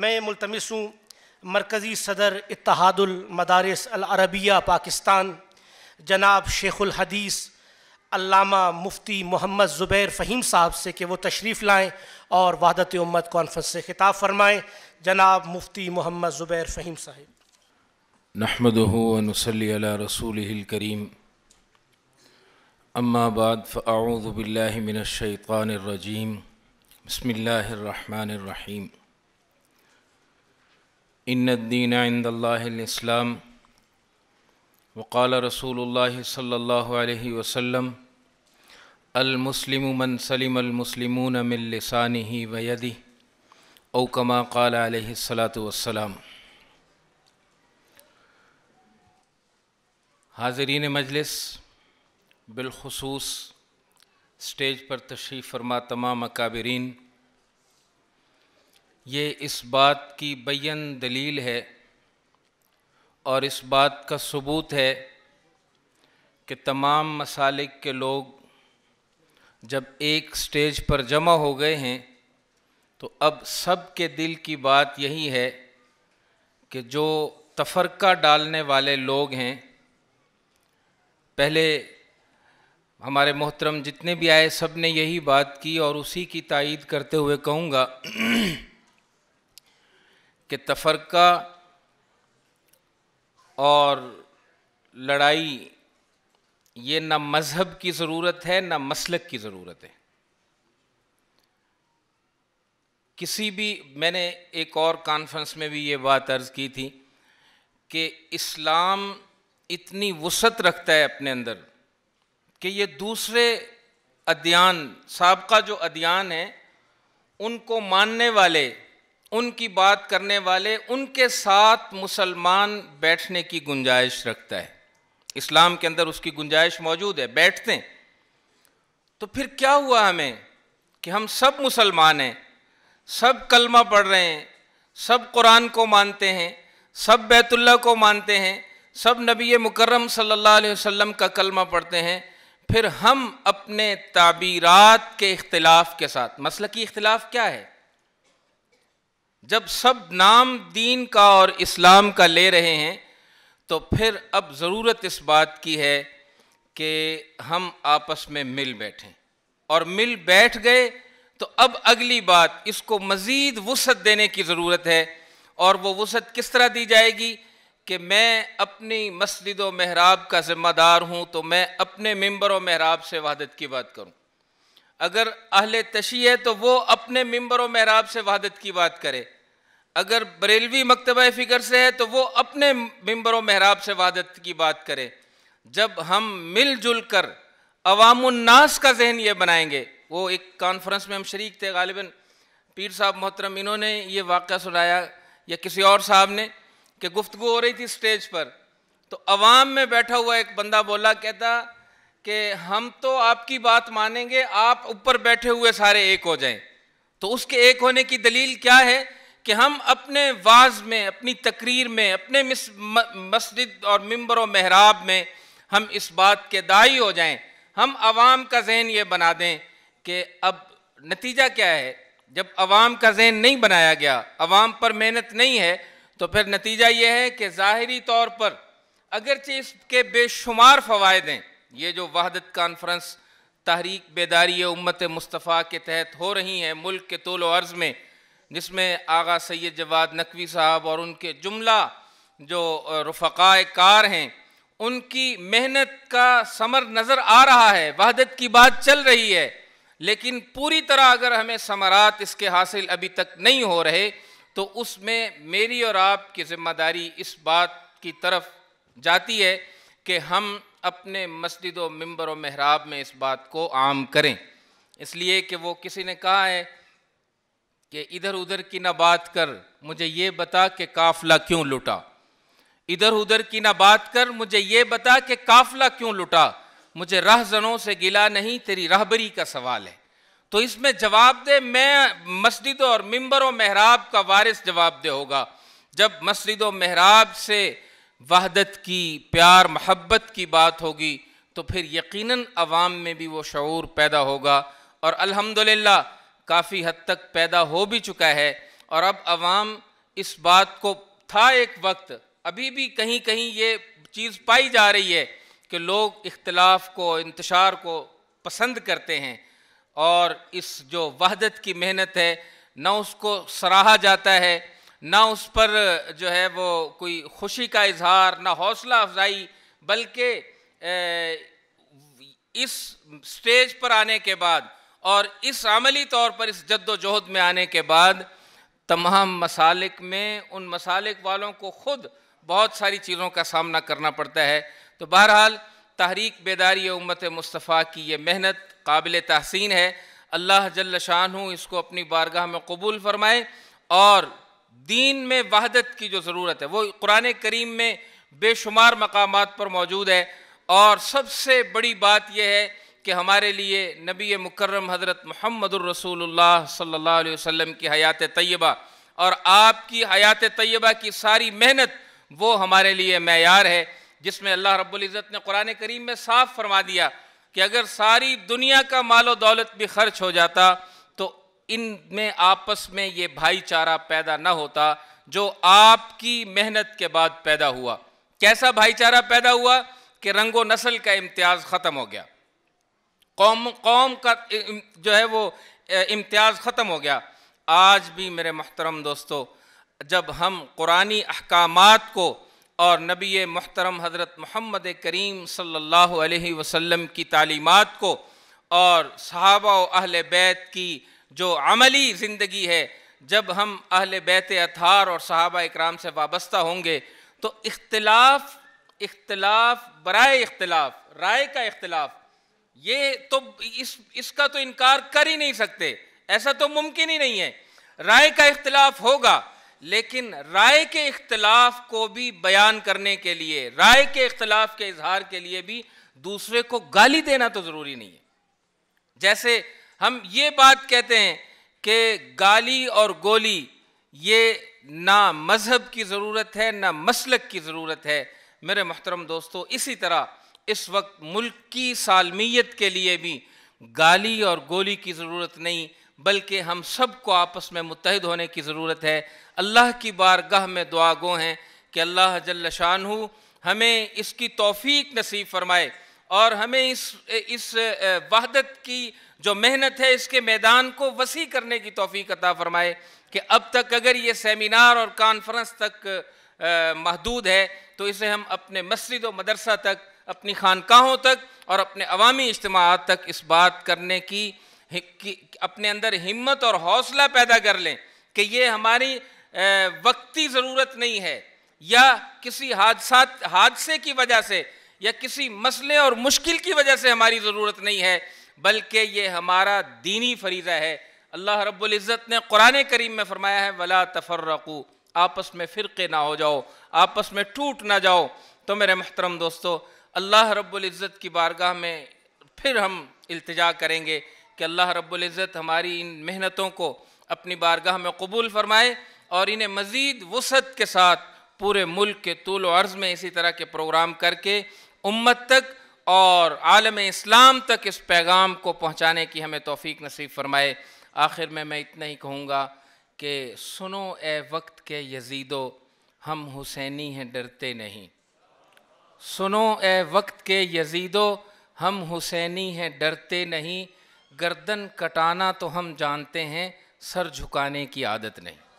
मैं मुलतमस हूँ मरकज़ी सदर इतिहादुल मदारस अरबिया पाकिस्तान जनाब शेखुल हदीस अल्लामा मुफ्ती मोहम्मद ज़ुबैर फ़हीम साहब से कि वो तशरीफ़ लाएँ और वहादत उम्मत कॉन्फ्रेंस से खिताब फरमाएँ जनाब मुफ्ती मोहम्मद ज़ुबैर फ़हीम साहब नहमद नसली करीम अम्माबाद फ़ाउज़बिल्लिमिनशैतानरजीम बसमिल्लर रहीम इन दीन वक़ाल रसूल सल्ला वसलम अलमुस्लिम मन सलीम अलमुसलिमून मिलसानी वयदी ओकमा कल सलात वसलाम हाजरीन मजलिस बिलखसूस स्टेज पर तशरीफ़ फरमा तमाम अकाबरीन ये इस बात की बैन दलील है और इस बात का सबूत है कि तमाम मसालिक के लोग जब एक स्टेज पर जमा हो गए हैं तो अब सब के दिल की बात यही है कि जो तफरका डालने वाले लोग हैं पहले हमारे मोहतरम जितने भी आए सब ने यही बात की और उसी की तायद करते हुए कहूँगा कि तफरका और लड़ाई ये ना मज़हब की ज़रूरत है ना मसलक की ज़रूरत है किसी भी मैंने एक और कॉन्फ्रेंस में भी ये बात अर्ज़ की थी कि इस्लाम इतनी वसत रखता है अपने अंदर कि ये दूसरे अध्यान सबका जो अध्ययन है उनको मानने वाले उनकी बात करने वाले उनके साथ मुसलमान बैठने की गुंजाइश रखता है इस्लाम के अंदर उसकी गुंजाइश मौजूद है बैठते हैं तो फिर क्या हुआ हमें कि हम सब मुसलमान हैं सब कलमा पढ़ रहे हैं सब कुरान को मानते हैं सब बैतुल्ला को मानते हैं सब नबी मुकर्रम सल्लल्लाहु अलैहि वसल्लम का कलमा पढ़ते हैं फिर हम अपने ताबीरात के इख्तलाफ के साथ मसल की इख्तलाफ क्या है जब सब नाम दीन का और इस्लाम का ले रहे हैं तो फिर अब ज़रूरत इस बात की है कि हम आपस में मिल बैठें और मिल बैठ गए तो अब अगली बात इसको मज़ीद वसत देने की ज़रूरत है और वो वसत किस तरह दी जाएगी कि मैं अपनी मस्जिद व महराब का ज़िम्मेदार हूँ तो मैं अपने मम्बर व महराब से वहादत की बात करूँ अगर अहल तशी है तो वो अपने व महराब से वहादत की बात करे अगर बरेलवी मकतब फ़िक्र से है तो वो अपने मंबर महराब से वहादत की बात करे जब हम मिलजुल कर अवामनास का जहन ये बनाएंगे वो एक कॉन्फ्रेंस में हम शरीक थे गालिबा पीर साहब मोहतरम इन्होंने ये वाक़ सुनाया या किसी और साहब ने कि गुफ्तु हो रही थी स्टेज पर तो अवाम में बैठा हुआ एक बंदा बोला कहता कि हम तो आपकी बात मानेंगे आप ऊपर बैठे हुए सारे एक हो जाएं तो उसके एक होने की दलील क्या है कि हम अपने वाज में अपनी तकरीर में अपने मस्जिद और मंबर व महराब में हम इस बात के दाई हो जाएं हम आवाम का जहन ये बना दें कि अब नतीजा क्या है जब आवाम का जहन नहीं बनाया गया आवाम पर मेहनत नहीं है तो फिर नतीजा ये है कि ज़ाहरी तौर पर अगरचे इसके बेशुमार फ़वाद हैं ये जो वहादत कॉन्फ्रेंस तहरीक बेदारी उम्मत मुस्तफ़ा के तहत हो रही हैं मुल्क के तोलो अर्ज़ में जिसमें आगा सैद जवाद नकवी साहब और उनके जुमला जो रफ़ाए कार हैं उनकी मेहनत का समर नज़र आ रहा है वहदत की बात चल रही है लेकिन पूरी तरह अगर हमें समरात इसके हासिल अभी तक नहीं हो रहे तो उसमें मेरी और आपकी ज़िम्मेदारी इस बात की तरफ जाती है कि हम अपने मस्जिद व मंबर व महराब में इस बात को आम करें इसलिए कि वो किसी ने कहा है कि इधर उधर की ना बात कर मुझे ये बता कि काफिला क्यों लुटा इधर उधर की ना बात कर मुझे ये बता कि काफिला क्यों लुटा मुझे रहजनों से गिला नहीं तेरी रहबरी का सवाल है तो इसमें जवाब दे मैं मस्जिदों और मंबर व महराब का वारिस जवाब दे होगा जब मस्जिद व महराब से वहदत की प्यार महब्बत की बात होगी तो फिर यकीनन अवाम में भी वो शूर पैदा होगा और अल्हम्दुलिल्लाह काफ़ी हद तक पैदा हो भी चुका है और अब आवाम इस बात को था एक वक्त अभी भी कहीं कहीं ये चीज़ पाई जा रही है कि लोग इख्तलाफ को इंतशार को पसंद करते हैं और इस जो वहदत की मेहनत है ना उसको सराहा जाता है ना उस पर जो है वो कोई खुशी का इजहार ना हौसला अफजाई बल्कि इस स्टेज पर आने के बाद और इस अमली तौर पर इस जद्दोजहद में आने के बाद तमाम मसालिक में उन मसालिक वालों को ख़ुद बहुत सारी चीज़ों का सामना करना पड़ता है तो बहरहाल तहरीक बेदारी उम्मत मुस्तफ़ा की ये मेहनत काबिल तहसीन है अल्लाह जल्ल शाह इसको अपनी बारगाह में कबूल फ़रमाए और दीन में वहदत की जो ज़रूरत है वो कुरान करीम में बेशुमार मकाम पर मौजूद है और सबसे बड़ी बात यह है कि हमारे लिए नबी मुकर्रम हज़रत महमद रसूलुल्लाह सल्लल्लाहु अलैहि वसल्लम की हयात तय्यबा और आपकी हयात तय्यबा की सारी मेहनत वो हमारे लिए मैार है जिसमें अल्लाह रब्ज़त ने कुरान करीम में साफ़ फरमा दिया कि अगर सारी दुनिया का मालो दौलत भी खर्च हो जाता इन में आपस में ये भाईचारा पैदा ना होता जो आपकी मेहनत के बाद पैदा हुआ कैसा भाईचारा पैदा हुआ कि रंगो नस्ल का इम्तियाज़ ख़त्म हो गया कौम कौम का जो है वो इम्तियाज़ ख़त्म हो गया आज भी मेरे मोहतरम दोस्तों जब हम कुरानी अहकाम को और नबी मोहतरम हज़रत मोहम्मद करीम सल्लल्लाहु अलैहि वसल्लम की तालीमात को और सहाबा अहल बैत की जो अमली ज़िंदगी है जब हम अहल बैत अथार और सहाबा इक्राम से वाबस्ता होंगे तो इख्तलाफ इख्तलाफ बरए इख्तलाफ राय का इख्तलाफ ये तो इस इसका तो इनकार कर ही नहीं सकते ऐसा तो मुमकिन ही नहीं है राय का इख्तलाफ होगा लेकिन राय के इख्तलाफ को भी बयान करने के लिए राय के इख्तलाफ के इजहार के लिए भी दूसरे को गाली देना तो ज़रूरी नहीं है जैसे हम ये बात कहते हैं कि गाली और गोली ये ना मज़हब की ज़रूरत है ना मसलक की ज़रूरत है मेरे मोहतरम दोस्तों इसी तरह इस वक्त मुल्क की सालमियत के लिए भी गाली और गोली की ज़रूरत नहीं बल्कि हम सबको आपस में मुतहद होने की ज़रूरत है अल्लाह की बारगाह में दुआगो हैं कि अल्लाह जल्लशान हूँ हमें इसकी तोफ़ी नसीब फरमाए और हमें इस इस वहदत की जो मेहनत है इसके मैदान को वसी करने की तोफ़ी अता फ़रमाए कि अब तक अगर ये सेमिनार और कॉन्फ्रेंस तक महदूद है तो इसे हम अपने मस्जिद व मदरसा तक अपनी खानकाहों तक और अपने अवामी इज्तम तक इस बात करने की, की अपने अंदर हिम्मत और हौसला पैदा कर लें कि ये हमारी वक्ती ज़रूरत नहीं है या किसी हादसा हादसे की वजह से या किसी मसले और मुश्किल की वजह से हमारी ज़रूरत नहीं है बल्कि ये हमारा दीनी फरीज़ा है अल्लाह रब्ज़त ने कुरान करीम में फ़रमाया है वला तफर्रकू आपस में फ़िरके ना हो जाओ आपस में टूट ना जाओ तो मेरे महतरम दोस्तों अल्लाह रब्ज़त की बारगाह में फिर हम इल्तजा करेंगे कि अल्लाह रब्ज़त हमारी इन मेहनतों को अपनी बारगाह में कबूल फ़रमाए और इन्हें मज़ीद वसत के साथ पूरे मुल्क के तूल अर्ज़ में इसी तरह के प्रोग्राम करके उम्मत तक और आलम इस्लाम तक इस पैगाम को पहुँचाने की हमें तोफ़ी नसीब फरमाए आखिर में मैं इतना ही कहूँगा कि सुनो ए वक्त के यजीदो हम हुसैनी हैं डरते नहीं सुनो ए वक्त के यजीदो हम हुसैनी हैं डरते नहीं गर्दन कटाना तो हम जानते हैं सर झुकाने की आदत नहीं